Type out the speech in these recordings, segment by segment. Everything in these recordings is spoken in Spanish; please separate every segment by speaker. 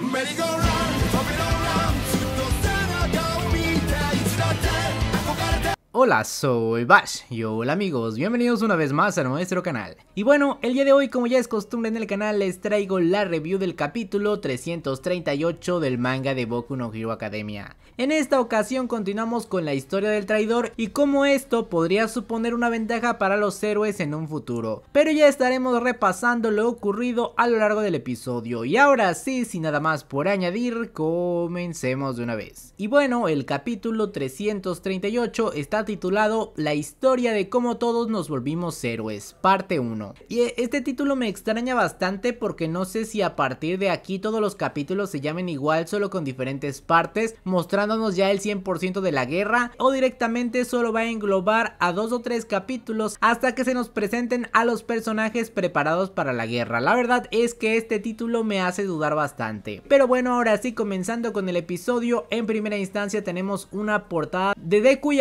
Speaker 1: merry go run. Hola, soy Bash y hola amigos, bienvenidos una vez más a nuestro canal. Y bueno, el día de hoy como ya es costumbre en el canal les traigo la review del capítulo 338 del manga de Boku no Hero Academia. En esta ocasión continuamos con la historia del traidor y cómo esto podría suponer una ventaja para los héroes en un futuro. Pero ya estaremos repasando lo ocurrido a lo largo del episodio y ahora sí, sin nada más por añadir, comencemos de una vez. Y bueno, el capítulo 338 está titulado La historia de cómo todos nos volvimos héroes, parte 1. Y e, este título me extraña bastante porque no sé si a partir de aquí todos los capítulos se llamen igual solo con diferentes partes, mostrándonos ya el 100% de la guerra o directamente solo va a englobar a dos o tres capítulos hasta que se nos presenten a los personajes preparados para la guerra. La verdad es que este título me hace dudar bastante. Pero bueno, ahora sí comenzando con el episodio, en primera instancia tenemos una portada de Deku y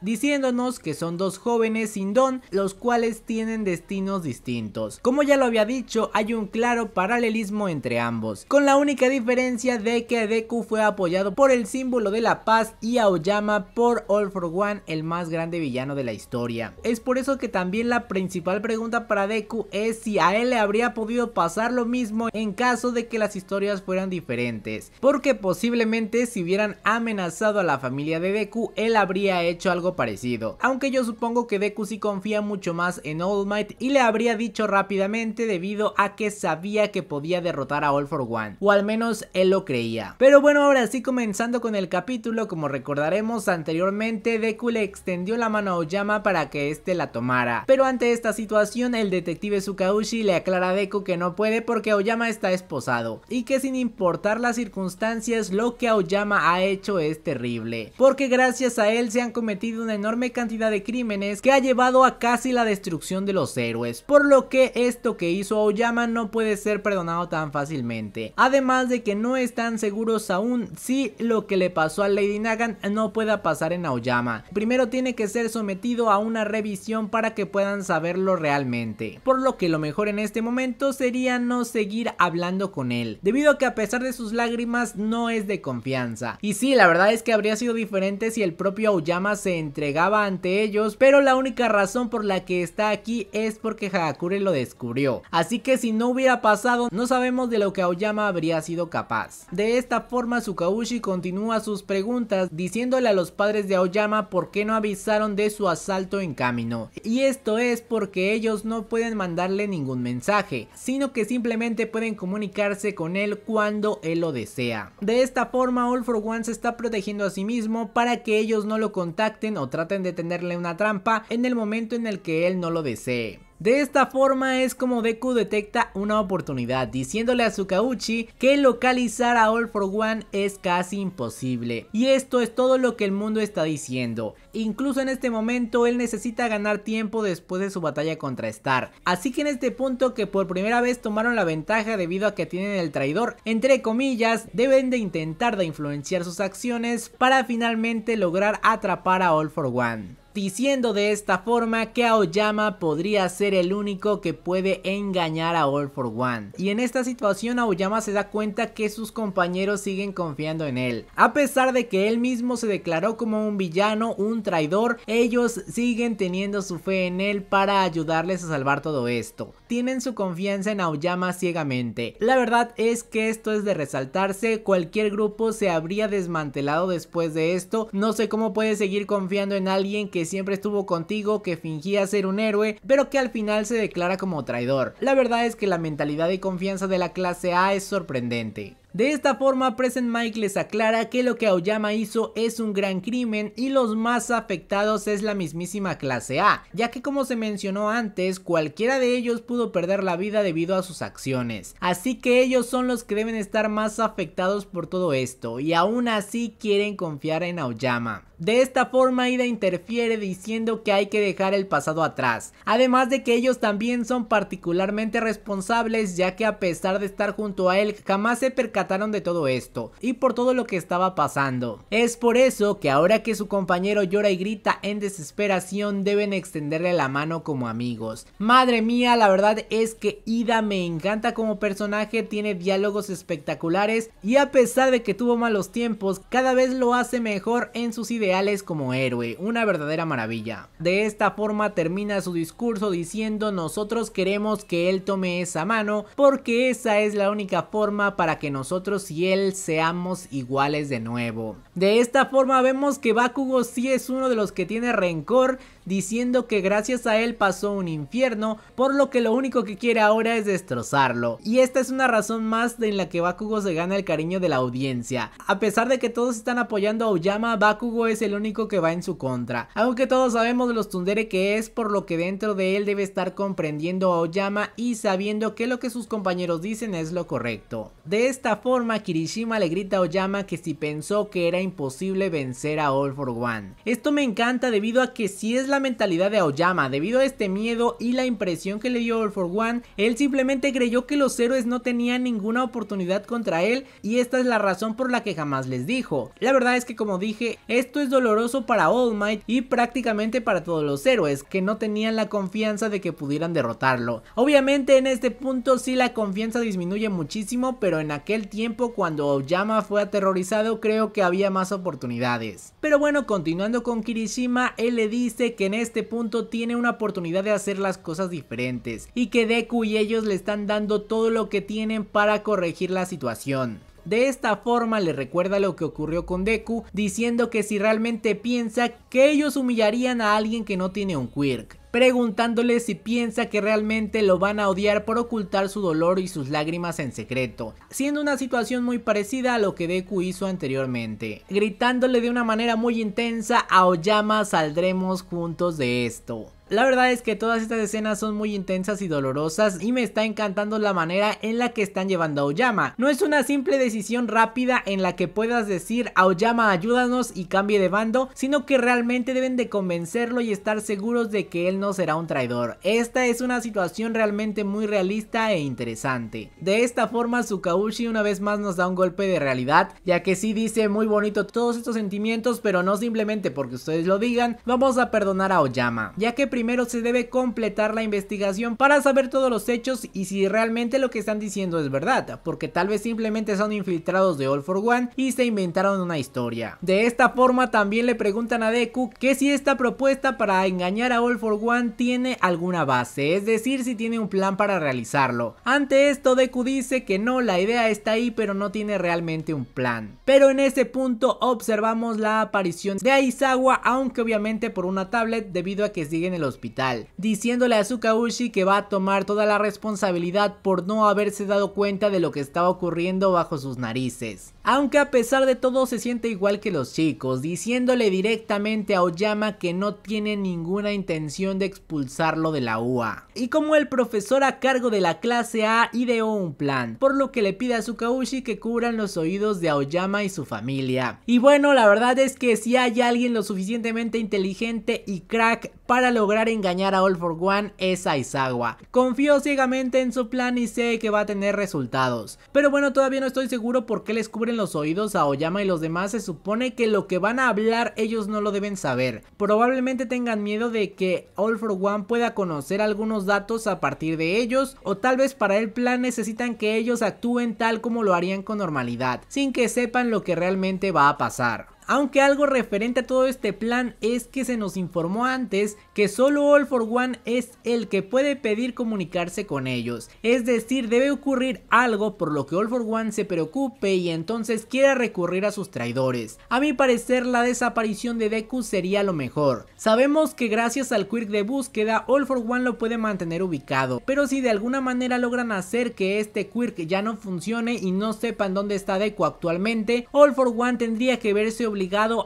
Speaker 1: diciéndonos que son dos jóvenes sin don, los cuales tienen destinos distintos. Como ya lo había dicho, hay un claro paralelismo entre ambos, con la única diferencia de que Deku fue apoyado por el símbolo de la paz y Aoyama por All for One, el más grande villano de la historia. Es por eso que también la principal pregunta para Deku es si a él le habría podido pasar lo mismo en caso de que las historias fueran diferentes, porque posiblemente si hubieran amenazado a la familia de Deku, él habría hecho algo parecido. Aunque yo supongo que Deku sí confía mucho más en All Might y le habría dicho rápidamente debido a que sabía que podía derrotar a All for One, o al menos él lo creía. Pero bueno, ahora sí comenzando con el capítulo, como recordaremos anteriormente, Deku le extendió la mano a Oyama para que éste la tomara. Pero ante esta situación, el detective Sukaushi le aclara a Deku que no puede porque Oyama está esposado, y que sin importar las circunstancias, lo que Oyama ha hecho es terrible, porque gracias a él se han cometido una enorme cantidad de crímenes que ha llevado a casi la destrucción de los héroes, por lo que esto que hizo Aoyama no puede ser perdonado tan fácilmente, además de que no están seguros aún si lo que le pasó a Lady Nagan no pueda pasar en Aoyama, primero tiene que ser sometido a una revisión para que puedan saberlo realmente, por lo que lo mejor en este momento sería no seguir hablando con él, debido a que a pesar de sus lágrimas no es de confianza, y sí, la verdad es que habría sido diferente si el propio Aoyama se entregaba ante ellos, pero la única razón por la que está aquí es porque Hagakure lo descubrió. Así que si no hubiera pasado, no sabemos de lo que Aoyama habría sido capaz. De esta forma, Sukaushi continúa sus preguntas diciéndole a los padres de Aoyama por qué no avisaron de su asalto en camino. Y esto es porque ellos no pueden mandarle ningún mensaje, sino que simplemente pueden comunicarse con él cuando él lo desea. De esta forma, All for One se está protegiendo a sí mismo para que ellos no lo contacten o traten de tenerle una trampa en el momento en el que él no lo desee. De esta forma es como Deku detecta una oportunidad, diciéndole a Sukauchi que localizar a All for One es casi imposible. Y esto es todo lo que el mundo está diciendo. Incluso en este momento él necesita ganar tiempo después de su batalla contra Star. Así que en este punto que por primera vez tomaron la ventaja debido a que tienen el traidor, entre comillas, deben de intentar de influenciar sus acciones para finalmente lograr atrapar a All for One diciendo de esta forma que Aoyama podría ser el único que puede engañar a All for One. Y en esta situación Aoyama se da cuenta que sus compañeros siguen confiando en él. A pesar de que él mismo se declaró como un villano, un traidor, ellos siguen teniendo su fe en él para ayudarles a salvar todo esto. Tienen su confianza en Aoyama ciegamente. La verdad es que esto es de resaltarse, cualquier grupo se habría desmantelado después de esto, no sé cómo puede seguir confiando en alguien que que siempre estuvo contigo, que fingía ser un héroe, pero que al final se declara como traidor. La verdad es que la mentalidad y confianza de la clase A es sorprendente. De esta forma, Present Mike les aclara que lo que Aoyama hizo es un gran crimen y los más afectados es la mismísima clase A, ya que como se mencionó antes, cualquiera de ellos pudo perder la vida debido a sus acciones. Así que ellos son los que deben estar más afectados por todo esto y aún así quieren confiar en Aoyama. De esta forma Ida interfiere diciendo que hay que dejar el pasado atrás, además de que ellos también son particularmente responsables ya que a pesar de estar junto a él jamás se percataron trataron de todo esto y por todo lo que estaba pasando. Es por eso que ahora que su compañero llora y grita en desesperación deben extenderle la mano como amigos. Madre mía, la verdad es que Ida me encanta como personaje, tiene diálogos espectaculares y a pesar de que tuvo malos tiempos, cada vez lo hace mejor en sus ideales como héroe, una verdadera maravilla. De esta forma termina su discurso diciendo nosotros queremos que él tome esa mano porque esa es la única forma para que nosotros nosotros y él seamos iguales de nuevo. De esta forma vemos que Bakugo sí es uno de los que tiene rencor diciendo que gracias a él pasó un infierno, por lo que lo único que quiere ahora es destrozarlo. Y esta es una razón más en la que Bakugo se gana el cariño de la audiencia. A pesar de que todos están apoyando a Oyama, Bakugo es el único que va en su contra. Aunque todos sabemos los tundere que es, por lo que dentro de él debe estar comprendiendo a Oyama y sabiendo que lo que sus compañeros dicen es lo correcto. De esta forma, Kirishima le grita a Oyama que si pensó que era imposible vencer a All for One. Esto me encanta debido a que si es la mentalidad de Aoyama. Debido a este miedo y la impresión que le dio All for One, él simplemente creyó que los héroes no tenían ninguna oportunidad contra él y esta es la razón por la que jamás les dijo. La verdad es que como dije, esto es doloroso para All Might y prácticamente para todos los héroes que no tenían la confianza de que pudieran derrotarlo. Obviamente en este punto sí la confianza disminuye muchísimo, pero en aquel tiempo cuando Aoyama fue aterrorizado creo que había más oportunidades. Pero bueno, continuando con Kirishima, él le dice que que en este punto tiene una oportunidad de hacer las cosas diferentes y que Deku y ellos le están dando todo lo que tienen para corregir la situación. De esta forma le recuerda lo que ocurrió con Deku, diciendo que si realmente piensa que ellos humillarían a alguien que no tiene un quirk, preguntándole si piensa que realmente lo van a odiar por ocultar su dolor y sus lágrimas en secreto, siendo una situación muy parecida a lo que Deku hizo anteriormente, gritándole de una manera muy intensa a Oyama saldremos juntos de esto. La verdad es que todas estas escenas son muy intensas y dolorosas y me está encantando la manera en la que están llevando a Oyama. No es una simple decisión rápida en la que puedas decir a Oyama ayúdanos y cambie de bando, sino que realmente deben de convencerlo y estar seguros de que él no será un traidor. Esta es una situación realmente muy realista e interesante. De esta forma Tsukaushi una vez más nos da un golpe de realidad, ya que sí dice muy bonito todos estos sentimientos, pero no simplemente porque ustedes lo digan, vamos a perdonar a Oyama, ya que primero primero se debe completar la investigación para saber todos los hechos y si realmente lo que están diciendo es verdad, porque tal vez simplemente son infiltrados de All for One y se inventaron una historia. De esta forma también le preguntan a Deku que si esta propuesta para engañar a All for One tiene alguna base, es decir, si tiene un plan para realizarlo. Ante esto Deku dice que no, la idea está ahí pero no tiene realmente un plan. Pero en ese punto observamos la aparición de Aizawa, aunque obviamente por una tablet debido a que siguen en los hospital, diciéndole a Tsukaushi que va a tomar toda la responsabilidad por no haberse dado cuenta de lo que estaba ocurriendo bajo sus narices. Aunque a pesar de todo se siente igual que los chicos, diciéndole directamente a Oyama que no tiene ninguna intención de expulsarlo de la UA. Y como el profesor a cargo de la clase A ideó un plan, por lo que le pide a Sukaushi que cubran los oídos de Oyama y su familia. Y bueno, la verdad es que si hay alguien lo suficientemente inteligente y crack para lograr engañar a All for One es Aizawa. Confío ciegamente en su plan y sé que va a tener resultados. Pero bueno, todavía no estoy seguro por qué les cubre en los oídos a Oyama y los demás, se supone que lo que van a hablar ellos no lo deben saber. Probablemente tengan miedo de que All for One pueda conocer algunos datos a partir de ellos, o tal vez para el plan necesitan que ellos actúen tal como lo harían con normalidad, sin que sepan lo que realmente va a pasar. Aunque algo referente a todo este plan es que se nos informó antes que solo All for One es el que puede pedir comunicarse con ellos. Es decir, debe ocurrir algo por lo que All for One se preocupe y entonces quiera recurrir a sus traidores. A mi parecer la desaparición de Deku sería lo mejor. Sabemos que gracias al quirk de búsqueda All for One lo puede mantener ubicado, pero si de alguna manera logran hacer que este quirk ya no funcione y no sepan dónde está Deku actualmente, All for One tendría que verse obligado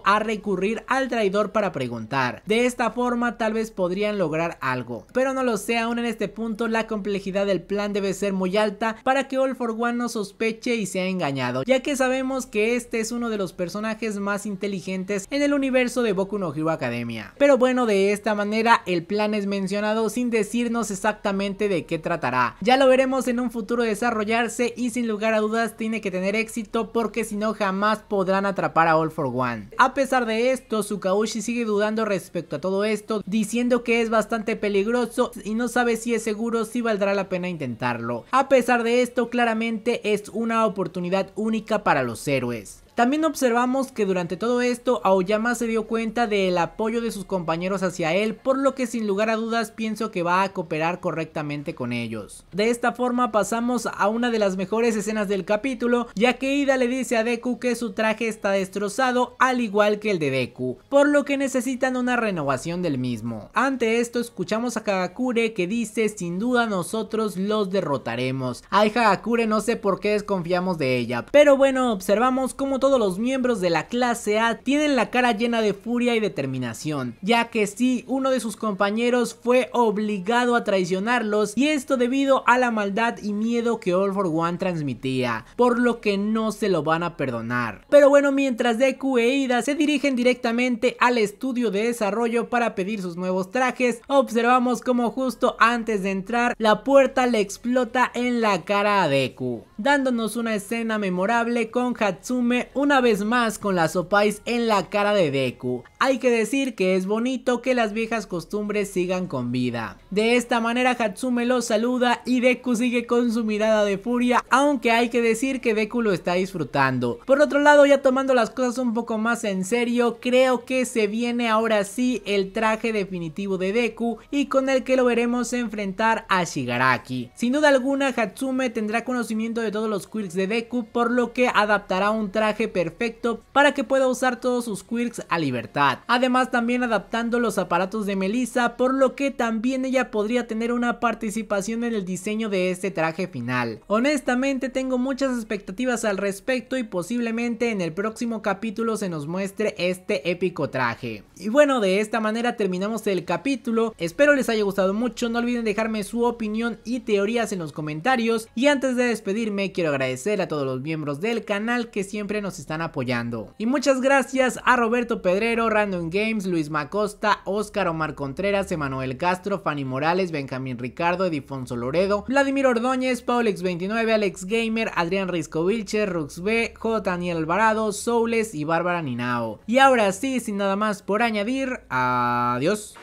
Speaker 1: a recurrir al traidor para preguntar. De esta forma tal vez podrían lograr algo, pero no lo sé, aún en este punto la complejidad del plan debe ser muy alta para que All for One no sospeche y sea engañado, ya que sabemos que este es uno de los personajes más inteligentes en el universo de Boku no Hero Academia. Pero bueno, de esta manera el plan es mencionado sin decirnos exactamente de qué tratará. Ya lo veremos en un futuro desarrollarse y sin lugar a dudas tiene que tener éxito porque si no jamás podrán atrapar a All for One. A pesar de esto, Tsukaushi sigue dudando respecto a todo esto, diciendo que es bastante peligroso y no sabe si es seguro si valdrá la pena intentarlo. A pesar de esto, claramente es una oportunidad única para los héroes. También observamos que durante todo esto Aoyama se dio cuenta del apoyo de sus compañeros hacia él, por lo que sin lugar a dudas pienso que va a cooperar correctamente con ellos. De esta forma pasamos a una de las mejores escenas del capítulo, ya que Ida le dice a Deku que su traje está destrozado al igual que el de Deku, por lo que necesitan una renovación del mismo. Ante esto escuchamos a Kagakure que dice sin duda nosotros los derrotaremos. Ay Kagakure no sé por qué desconfiamos de ella, pero bueno observamos cómo todos los miembros de la clase A tienen la cara llena de furia y determinación, ya que sí, uno de sus compañeros fue obligado a traicionarlos y esto debido a la maldad y miedo que All for One transmitía, por lo que no se lo van a perdonar. Pero bueno, mientras Deku e Ida se dirigen directamente al estudio de desarrollo para pedir sus nuevos trajes, observamos como justo antes de entrar, la puerta le explota en la cara a Deku, dándonos una escena memorable con Hatsume una vez más con las opais en la cara de Deku. Hay que decir que es bonito que las viejas costumbres sigan con vida. De esta manera Hatsume lo saluda y Deku sigue con su mirada de furia, aunque hay que decir que Deku lo está disfrutando. Por otro lado, ya tomando las cosas un poco más en serio, creo que se viene ahora sí el traje definitivo de Deku y con el que lo veremos enfrentar a Shigaraki. Sin duda alguna, Hatsume tendrá conocimiento de todos los quirks de Deku, por lo que adaptará un traje perfecto para que pueda usar todos sus quirks a libertad. Además también adaptando los aparatos de Melissa, por lo que también ella podría tener una participación en el diseño de este traje final. Honestamente tengo muchas expectativas al respecto y posiblemente en el próximo capítulo se nos muestre este épico traje. Y bueno, de esta manera terminamos el capítulo. Espero les haya gustado mucho, no olviden dejarme su opinión y teorías en los comentarios. Y antes de despedirme, quiero agradecer a todos los miembros del canal que siempre nos están apoyando. Y muchas gracias a Roberto Pedrero, Random Games, Luis Macosta, Óscar Omar Contreras, Emanuel Castro, Fanny Morales, Benjamín Ricardo, Edifonso Loredo, Vladimir Ordóñez, Paulex29, Alex Gamer, Adrián Risco Vilche, Rux B, J. Daniel Alvarado, Soules y Bárbara Ninao. Y ahora sí, sin nada más por añadir, adiós.